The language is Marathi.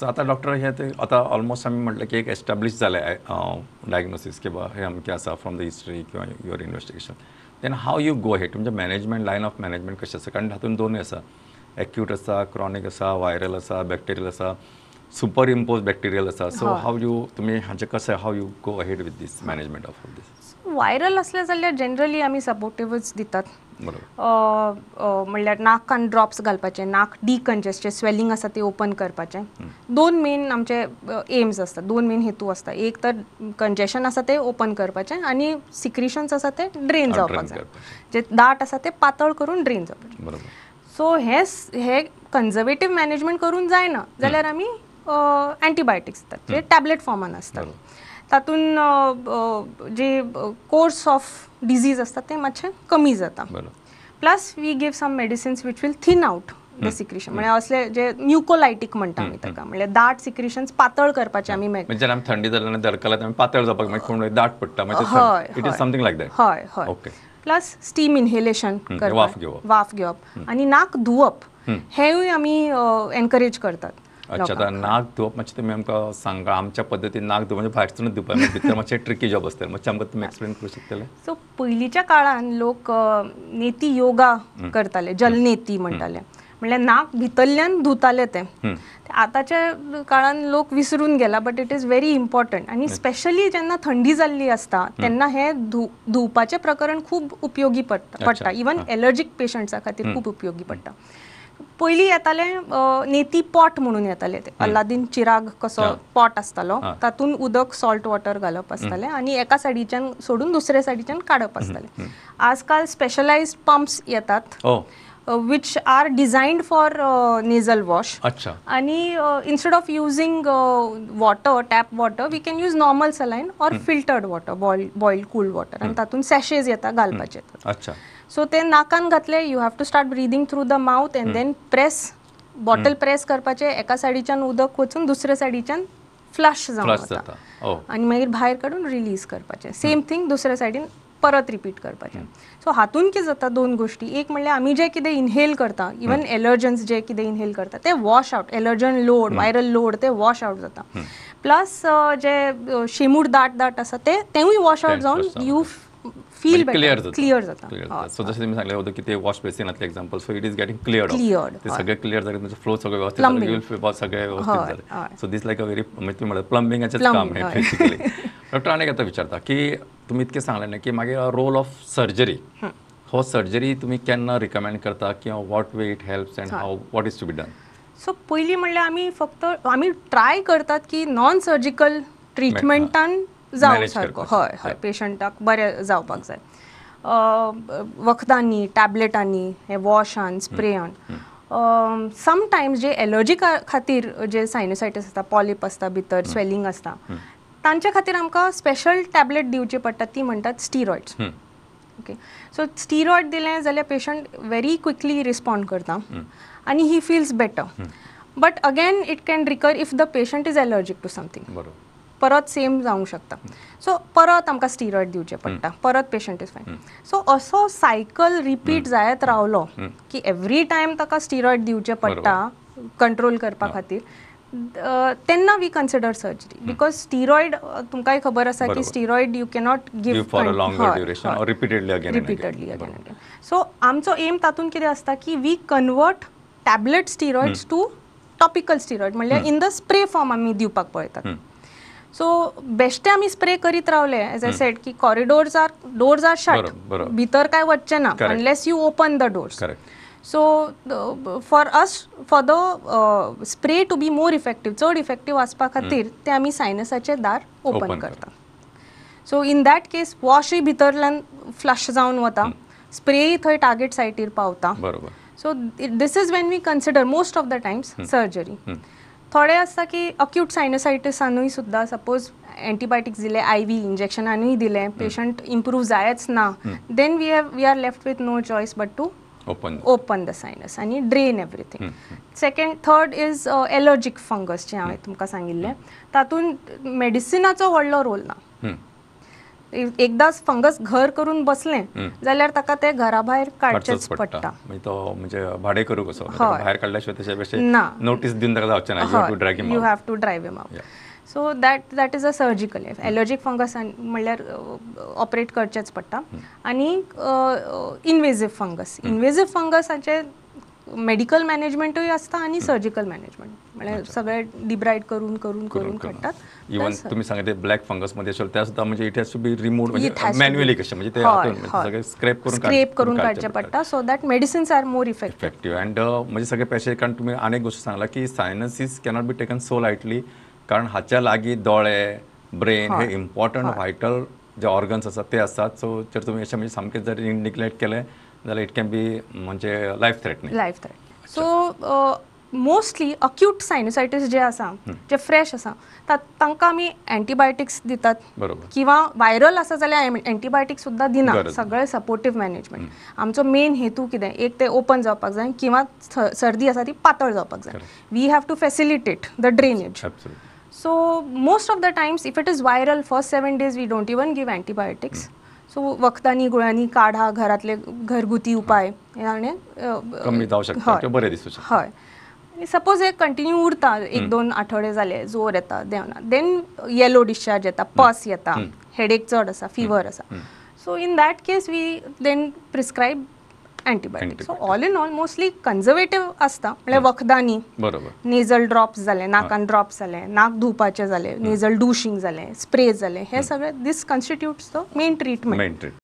सो आतां डॉक्टर हे ते आता ऑलमोस्ट आम्ही म्हटलं की एक आहे जालें डायग्नोसीस किंवा हे अमके असा फ्रॉम द हिस्ट्री किंवा your investigation then how you go head म्हणजे मॅनेजमेंट लाईन ऑफ मॅनेजमेंट कशें आसा कारण हातूंत दोनूय आसा एक्यूट असा क्रॉनीक असा व्हायरल असा बॅक्टेरियल असा सुपर इम्पोज बॅक्टेरियल असा सो हाव यू तुम्ही ह्याचे कशें how you go head with these management of all these viral असल्या जाल्यार जनरली आमी सपोर्टिवूच दितात म्हणल्यार कान ड्रॉप्स घालपाचे नाक डिकंजेस्टचे स्वेलिंग आसा ते ओपन करपाचे दोन मेन आमचे एम्स असतात दोन मेन हेतू असतात एक तर कंजेशन असा ते ओपन करपाचे आणि सिक्रिशन्स असा ते ड्रेन जावपाक जाय जे दाट असा ते पातळ करून ड्रेन जावपाचे सो हे हे कन्जर्वेटीव मॅनेजमेंट करून जायना जाल्यार आम्ही अँटीबायोटिक्स दितात जे टॅबलेट फॉर्मान आसतात तातून जे कोर्स ऑफ डिझीज असतात ते मातशे कमी जाता plus we give some medicines which will thin out the secretion म्हणजे असले जे म्युकोलायटिक म्हणटा आम्ही ताका म्हणजे दाट सिक्रिशन पातळ करपाचे आम्ही म्हणजे थंडी जाल्यार धडकला आम्ही पातळ जावपाक मागीर म्हणजे म्हणजे दाट पडटा हय it is something like that हय हय ओके प्लस स्टीम इनहेलेशन वाफ वाफ घेवप आणि नाक धुवप हेंवूय आम्ही एनकरेज करतात अच्छा तर नाक धुवप मातशें तुमी आमकां सांगा आमच्या पद्दतीन नाक धुवप म्हणजे भायरसूनच धुवप भितर मातशें ट्रिकी जॉब आसता मातशें आमकां तुमी एक्सप्लेन करूं शकतले सो पयलींच्या काळान लोक नेती योगा करताले जलनेती म्हणटाले म्हणल्यार नाक भितरल्यान धुताले ते आतांच्या काळान लोक विसरून गेला but it is very important आणि स्पेशली जेन्ना थंडी जाल्ली असता तेन्ना हे धुवपाचें प्रकरण खूब उपयोगी पडटा पडटा इवन एलर्जीक पेशंट्सा खातीर खूब उपयोगी पडटा पहिली येतालें नेती पॉट म्हणून येताले ते अल्लादीन चिराग कसो पॉट असतालो तातून उदक सॉल्ट वॉटर घालप आसतालें आणि एका सायडीच्यान सोडून दुसऱ्या सायडीच्यान काढप आसतालें आजकाल स्पेशलायज्ड पंप्स येतात which are designed for nasal wash आणि instead of using water tap water we can use normal saline or filtered water boil cool water आणि तातून सॅशेज येतात घालपाचे येतात सो ते नाकान घातले you have to start breathing through the mouth and then press bottle press करपाचे एका सायडीच्यान उदक वचून दुसऱ्या सायडीच्यान फ्लश जावन आणि आनी मागीर भायर काडून रिलीज करपाचे सेम थिंग दुसऱ्या सायडीन परत रिपीट करपाचे सो हातून कितें जाता दोन गोश्टी एक म्हणल्यार आमी जे कितें इनहेल करता इवन एलर्जन्स जे कितें इनहेल करता ते wash out allergen load viral load ते वॉश आवट जाता प्लस जे शेमूड दाट दाट आसा ते तेवूय वॉश आवट जावन you feel clear clear so जसं तुम्ही सांगले होतं की ते वॉश बेसिनातले example so it is getting clear ते हो. सगळे क्लिअर झाले तुमचं फ्लो सगळे हो, व्यवस्थित झाले सगळे व्यवस्थित झाले so this like a very म्हणजे म्हणत प्लंबिंगाचेच काम आहे बेसिकली डॉक्टर अनेक आता विचारता की तुम्ही इतके सांगले नाही की मागे रोल ऑफ सर्जरी हो सर्जरी तुम्ही केन्ना रिकमेंड करता किंवा what way it helps and how what is to be done so पहिली म्हणल्यार आम्ही फक्त आम्ही ट्राय करतात की नॉन सर्जिकल ट्रिटमेंटान जावं सारको हय हय हो. पेशंटाक बरें जावपाक जाय वखदांनी टॅबलेटांनी हे वॉशान स्प्रेयान समटायम्स जे एलर्जी खातीर जे सायनोसायटीस आसता पॉलिप आसता भितर स्वेलिंग आसता तांच्या खातीर आमकां स्पेशल टॅबलेट दिवची पडटा ती म्हणटात स्टिरॉयड्स ओके सो स्टिरॉयड दिलें जाल्यार पेशंट व्हेरी क्विकली रिस्पॉन्ड करता आनी he feels better but again it can recur if the patient is allergic to something परत सेम जाऊ शकता सो परत आमकां स्टिरॉयड दिवचे पडटा परत पेशंट इज फायन सो असो सायकल रिपीट जायत रावलो की एवरी टायम ताका स्टिरॉयड दिवचे पडटा कंट्रोल करपा खातीर तेन्ना we consider surgery because steroid तुमकांय खबर आसा की steroid you cannot give repeatedly so आमचो एम तातूंत कितें आसता की we convert tablet steroids to topical steroid म्हणल्यार इन द स्प्रे फॉर्म आमी दिवपाक पळयतात सो बेश्टे आम्ही स्प्रे करीत रावले एज अ सेट की corridors are doors are shut भीतर काय वच्चे ना unless you open the doors so for us for the spray to be more effective चड इफेक्टिव्ह आसपा खातीर ते आम्ही सायनसाचे दार ओपन करता so in that case wash भितरल्यान फ्लश जावन वता स्प्रेय थंय टार्गेट सायटीर पावता so this is when we consider most of the times surgery थोडे आसता की अक्यूट सायनोसायटिसांनी सुद्धा सपोज अँटीबायोटिक्स दिले आय व्ही इंजेक्शनानूय दिले पेशंट इम्प्रूव्ह जायच ना then we have we are left with no choice but to open open the sinus आणि drain everything second third is allergic fungus जे हांवें तुमकां सांगिल्लें तातूंत मेडिसिनाचो व्हडलो रोल ना एकदाच फंगस घर करून बसले जर ताका ते घरा भायर काडचेच पडटा तो म्हणजे भाडे करू कसो भायर काढल्याशिवाय त्याच्या पेक्षा नोटीस दिन ताका जावचें ना you have to drive him out so that that is a surgical if allergic fungus म्हणल्यार ऑपरेट करचेच पडटा आणि इनवेजीव फंगस इनवेजीव फंगसचे मेडिकल मॅनेजमेंटूय असता आणि सर्जिकल मॅनेजमेंट म्हणजे सगळे डिब्राईट करून करून करून काढतात इव्हन तुम्ही सांगितले ब्लॅक फंगस मध्ये असेल त्या सुद्धा म्हणजे it has to be remove म्हणजे मॅन्युअली कशा म्हणजे ते म्हणजे सगळे स्क्रॅप करून स्क्रॅप करून काढच्या पडटा so that medicines are more effective effective and म्हणजे सगळे पेशे कारण तुम्ही अनेक गोष्टी सांगला की sinus is cannot be taken so lightly कारण हाच्या लागी डोळे ब्रेन हे इम्पॉर्टंट व्हायटल जे ऑर्गन्स असतात ते असतात सो जर तुम्ही अशें म्हणजे सामकें जर निग्लेक्ट केले जाल्यार इट कॅन बी म्हणजे life threatening life threat so mostly acute sinusitis जे असा जे फ्रेश आसा तांकां आमी देतात दितात किंवा व्हायरल आसा जाल्यार अँटीबायोटिक्स सुद्दां दिना सगळे सपोर्टिव्ह मॅनेजमेंट आमचो मेन हेतू कितें एक ते ओपन जावपाक जाय किंवा सर्दी आसा ती पातळ जावपाक जाय we have to facilitate the drainage so most of the times if it is viral first seven days we don't even give antibiotics so वखदांनी गुळांनी काढा घरातले घरगुती उपाय हय सपोज हे कंटिन्यू उरता एक दोन आठवडे झाले जोर येता देवना देन येलो डिस्चार्ज येता पस येता हेडेक चड असा फिवर असा so in that case we then prescribe antibiotic so all in all mostly conservative असता म्हणजे वखदांनी नेझल ड्रॉप्स झाले नाकान ड्रॉप्स झाले नाक धुवपाचे झाले नेझल डुशिंग झाले स्प्रे झाले हे सगळे this constitutes the main treatment